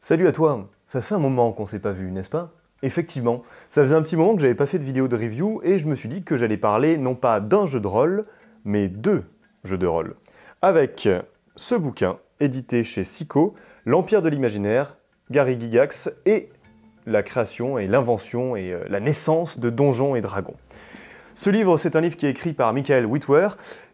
Salut à toi Ça fait un moment qu'on s'est pas vu, n'est-ce pas Effectivement, ça faisait un petit moment que j'avais pas fait de vidéo de review et je me suis dit que j'allais parler non pas d'un jeu de rôle, mais deux jeux de rôle. Avec ce bouquin, édité chez Sico, L'Empire de l'Imaginaire, Gary Gigax et la création et l'invention et euh, la naissance de Donjons et Dragons. Ce livre, c'est un livre qui est écrit par Michael Whitwer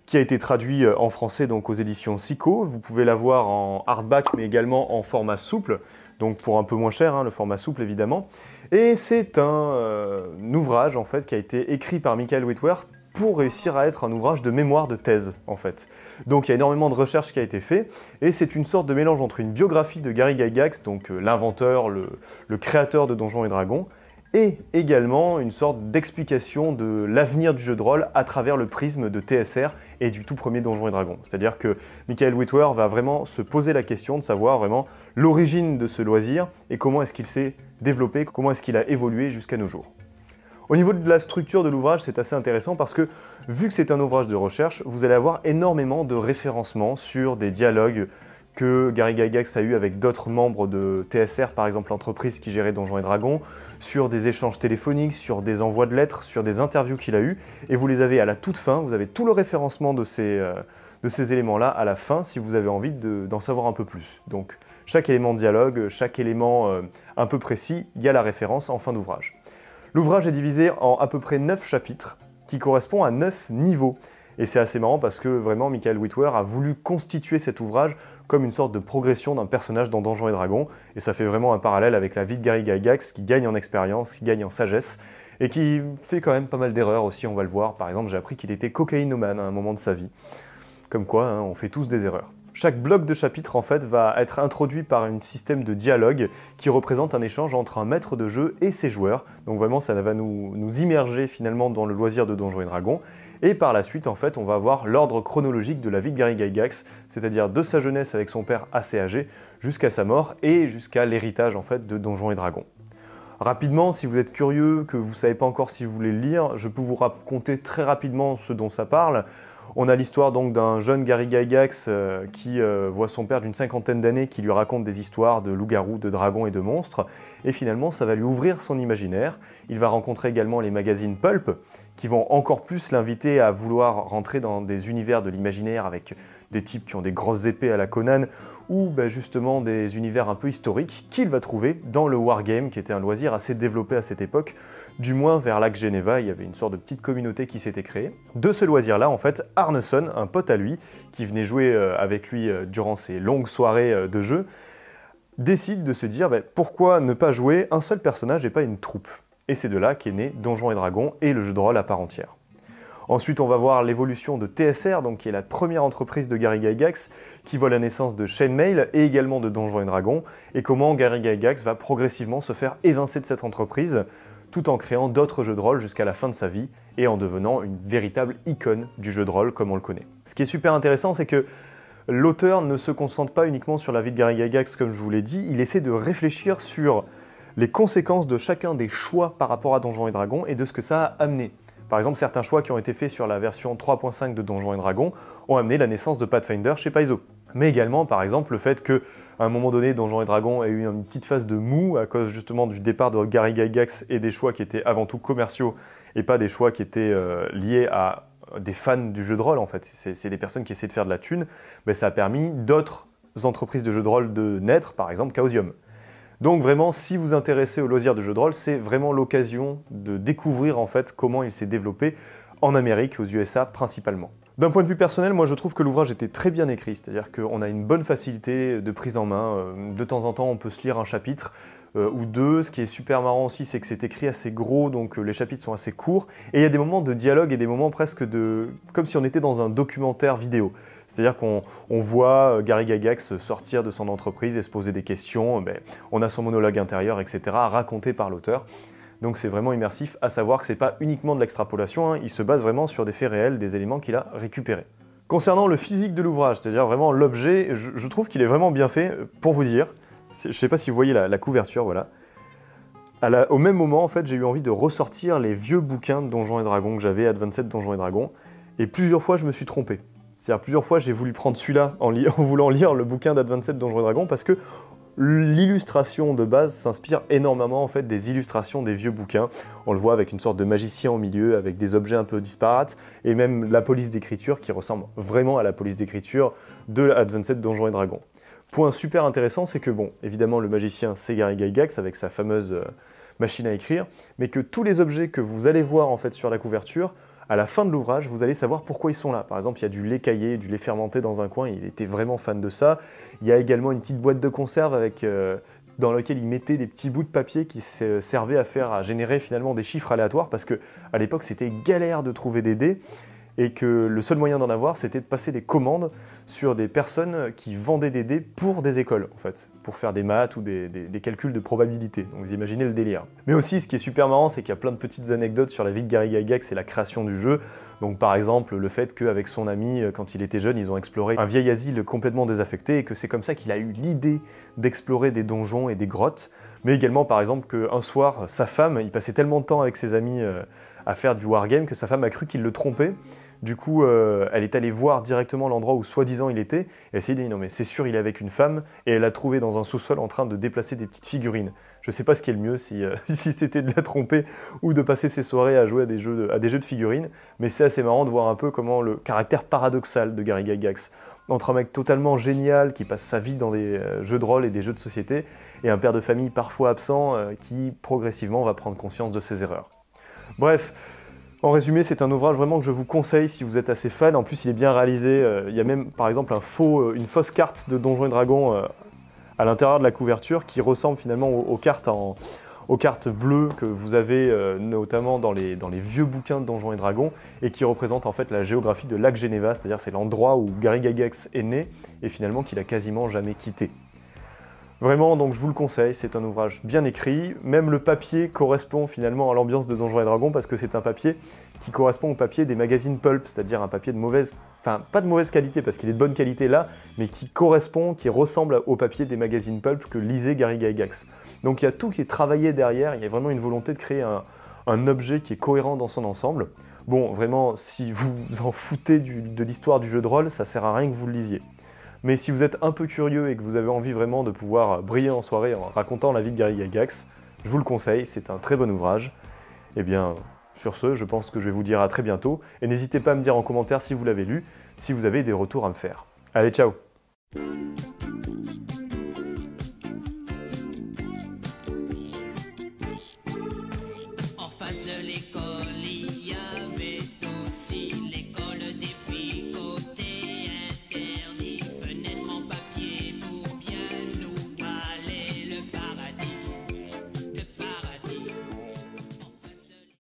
qui a été traduit euh, en français donc aux éditions SICO. Vous pouvez l'avoir en hardback, mais également en format souple, donc pour un peu moins cher, hein, le format souple évidemment. Et c'est un, euh, ouvrage en fait qui a été écrit par Michael Whitwer pour réussir à être un ouvrage de mémoire de thèse en fait. Donc il y a énormément de recherches qui a été fait et c'est une sorte de mélange entre une biographie de Gary Gygax, donc euh, l'inventeur, le, créateur de Donjons et Dragons, et également une sorte d'explication de l'avenir du jeu de rôle à travers le prisme de TSR et du tout premier Donjons et Dragons. C'est-à-dire que Michael Whitwer va vraiment se poser la question de savoir vraiment l'origine de ce loisir et comment est-ce qu'il s'est développé, comment est-ce qu'il a évolué jusqu'à nos jours. Au niveau de la structure de l'ouvrage, c'est assez intéressant parce que, vu que c'est un ouvrage de recherche, vous allez avoir énormément de référencements sur des dialogues que Gary Gygax a eu avec d'autres membres de TSR, par exemple l'entreprise qui gérait Donjons et Dragons, sur des échanges téléphoniques, sur des envois de lettres, sur des interviews qu'il a eues. Et vous les avez à la toute fin, vous avez tout le référencement de ces, euh, éléments-là à la fin si vous avez envie d'en savoir un peu plus. Donc chaque élément de dialogue, chaque élément euh, un peu précis, il y a la référence en fin d'ouvrage. L'ouvrage est divisé en à peu près 9 chapitres qui correspond à 9 niveaux. Et c'est assez marrant parce que vraiment Michael Whitwer a voulu constituer cet ouvrage comme une sorte de progression d'un personnage dans Donjons et Dragons. Et ça fait vraiment un parallèle avec la vie de Gary Gygax qui gagne en expérience, qui gagne en sagesse et qui fait quand même pas mal d'erreurs aussi, on va le voir. Par exemple, j'ai appris qu'il était cocaïnomane à un moment de sa vie. Comme quoi, hein, on fait tous des erreurs. Chaque bloc de chapitre en fait va être introduit par un système de dialogue qui représente un échange entre un maître de jeu et ses joueurs. Donc vraiment ça va nous, nous immerger finalement dans le loisir de Donjons et Dragons. Et par la suite, en fait, on va voir l'ordre chronologique de la vie de Gary Gygax, c'est-à-dire de sa jeunesse avec son père assez âgé, jusqu'à sa mort et jusqu'à l'héritage en fait de Donjons et Dragons. Rapidement, si vous êtes curieux, que vous ne savez pas encore si vous voulez le lire, je peux vous raconter très rapidement ce dont ça parle. On a l'histoire donc d'un jeune Gary Gygax euh, qui euh, voit son père d'une cinquantaine d'années qui lui raconte des histoires de loups-garous, de dragons et de monstres. Et finalement, ça va lui ouvrir son imaginaire. Il va rencontrer également les magazines Pulp qui vont encore plus l'inviter à vouloir rentrer dans des univers de l'imaginaire avec des types qui ont des grosses épées à la Conan, ou bah, justement des univers un peu historiques qu'il va trouver dans le wargame, qui était un loisir assez développé à cette époque, du moins vers Lac Geneva, il y avait une sorte de petite communauté qui s'était créée. De ce loisir-là, en fait, Arneson, un pote à lui, qui venait jouer euh, avec lui euh, durant ses longues soirées euh, de jeu, décide de se dire bah, pourquoi ne pas jouer un seul personnage et pas une troupe et c'est de là qu'est né Donjons et Dragons et le jeu de rôle à part entière. Ensuite, on va voir l'évolution de TSR, donc qui est la première entreprise de Gary Gygax, qui voit la naissance de Mail et également de Donjons et Dragons, et comment Gary Gygax va progressivement se faire évincer de cette entreprise, tout en créant d'autres jeux de rôle jusqu'à la fin de sa vie, et en devenant une véritable icône du jeu de rôle comme on le connaît. Ce qui est super intéressant, c'est que l'auteur ne se concentre pas uniquement sur la vie de Gary Gygax, comme je vous l'ai dit, il essaie de réfléchir sur les conséquences de chacun des choix par rapport à Donjons et Dragons et de ce que ça a amené. Par exemple, certains choix qui ont été faits sur la version 3.5 de Donjons et Dragons ont amené la naissance de Pathfinder chez Paizo. Mais également, par exemple, le fait que, à un moment donné, Donjons et Dragons ait eu une petite phase de mou à cause justement du départ de Gary Gygax et des choix qui étaient avant tout commerciaux et pas des choix qui étaient euh, liés à des fans du jeu de rôle en fait. C'est des personnes qui essaient de faire de la thune. Mais ça a permis d'autres entreprises de jeux de rôle de naître, par exemple Chaosium. Donc vraiment, si vous intéressez aux loisirs de jeu de rôle, c'est vraiment l'occasion de découvrir en fait comment il s'est développé en Amérique, aux USA principalement. D'un point de vue personnel, moi je trouve que l'ouvrage était très bien écrit, c'est-à-dire qu'on a une bonne facilité de prise en main. Euh, de temps en temps, on peut se lire un chapitre euh, ou deux. Ce qui est super marrant aussi, c'est que c'est écrit assez gros, donc euh, les chapitres sont assez courts. Et il y a des moments de dialogue et des moments presque de. comme si on était dans un documentaire vidéo. C'est-à-dire qu'on voit Gary Gagax sortir de son entreprise et se poser des questions. Ben, on a son monologue intérieur, etc., raconté par l'auteur. Donc c'est vraiment immersif, à savoir que c'est pas uniquement de l'extrapolation, hein. il se base vraiment sur des faits réels, des éléments qu'il a récupérés. Concernant le physique de l'ouvrage, c'est-à-dire vraiment l'objet, je, trouve qu'il est vraiment bien fait, euh, pour vous dire. Je sais pas si vous voyez la, couverture, voilà. au même moment, en fait, j'ai eu envie de ressortir les vieux bouquins de Donjons et Dragons que j'avais, Advanced 27 Donjons et Dragons, et plusieurs fois je me suis trompé. C'est-à-dire plusieurs fois j'ai voulu prendre celui-là en, voulant lire le bouquin d'Advanced 27 Donjons et Dragons parce que L'illustration de base s'inspire énormément en fait des illustrations des vieux bouquins. On le voit avec une sorte de magicien au milieu, avec des objets un peu disparates, et même la police d'écriture qui ressemble vraiment à la police d'écriture de Advanced Donjons et Dragons. Point super intéressant, c'est que bon, évidemment le magicien c'est Gary Gygax avec sa fameuse euh, machine à écrire, mais que tous les objets que vous allez voir en fait sur la couverture à la fin de l'ouvrage, vous allez savoir pourquoi ils sont là. Par exemple, il y a du lait caillé, du lait fermenté dans un coin, il était vraiment fan de ça. Il y a également une petite boîte de conserve avec, euh, dans laquelle il mettait des petits bouts de papier qui servaient à faire, à générer finalement des chiffres aléatoires, parce que à l'époque, c'était galère de trouver des dés et que le seul moyen d'en avoir, c'était de passer des commandes sur des personnes qui vendaient des dés pour des écoles, en fait, pour faire des maths ou des, calculs de probabilité. Donc vous imaginez le délire. Mais aussi, ce qui est super marrant, c'est qu'il y a plein de petites anecdotes sur la vie de Gary Gygax et la création du jeu. Donc par exemple, le fait qu'avec son ami, euh, quand il était jeune, ils ont exploré un vieil asile complètement désaffecté et que c'est comme ça qu'il a eu l'idée d'explorer des donjons et des grottes. Mais également, par exemple, qu'un soir, sa femme, il passait tellement de temps avec ses amis euh, à faire du wargame que sa femme a cru qu'il le trompait du coup, euh, elle est allée voir directement l'endroit où soi-disant il était, et elle s'est dit non mais c'est sûr il est avec une femme, et elle l'a trouvé dans un sous-sol en train de déplacer des petites figurines. Je sais pas ce qui est le mieux, si, euh, c'était de la tromper ou de passer ses soirées à jouer à des jeux de, figurines, mais c'est assez marrant de voir un peu comment le caractère paradoxal de Gary Gygax entre un mec totalement génial qui passe sa vie dans des euh, jeux de rôle et des jeux de société, et un père de famille parfois absent qui progressivement va prendre conscience de ses erreurs. Bref, en résumé, c'est un ouvrage vraiment que je vous conseille si vous êtes assez fan. En plus, il est bien réalisé. Euh, il y a même, par exemple, euh, une fausse carte de Donjons et Dragons euh, à l'intérieur de la couverture qui ressemble finalement aux, cartes bleues que vous avez notamment dans les, vieux bouquins de Donjons et Dragons et qui représente en fait la géographie de Lac Geneva, c'est-à-dire c'est l'endroit où Gary Gygax est né et finalement qu'il a quasiment jamais quitté. Vraiment, donc je vous le conseille, c'est un ouvrage bien écrit. Même le papier correspond finalement à l'ambiance de Donjons et Dragons parce que c'est un papier qui correspond au papier des magazines pulp, c'est-à-dire un papier de mauvaise, enfin pas de mauvaise qualité parce qu'il est de bonne qualité là, mais qui correspond, qui ressemble au papier des magazines pulp que lisait Gary Gygax. Donc il y a tout qui est travaillé derrière, il y a vraiment une volonté de créer un, objet qui est cohérent dans son ensemble. Bon, vraiment, si vous en foutez de l'histoire du jeu de rôle, ça sert à rien que vous le lisiez. Mais si vous êtes un peu curieux et que vous avez envie vraiment de pouvoir briller en soirée en racontant la vie de Gary Gagax, je vous le conseille, c'est un très bon ouvrage. Eh bien, sur ce, je pense que je vais vous dire à très bientôt, et n'hésitez pas à me dire en commentaire si vous l'avez lu, si vous avez des retours à me faire. Allez, ciao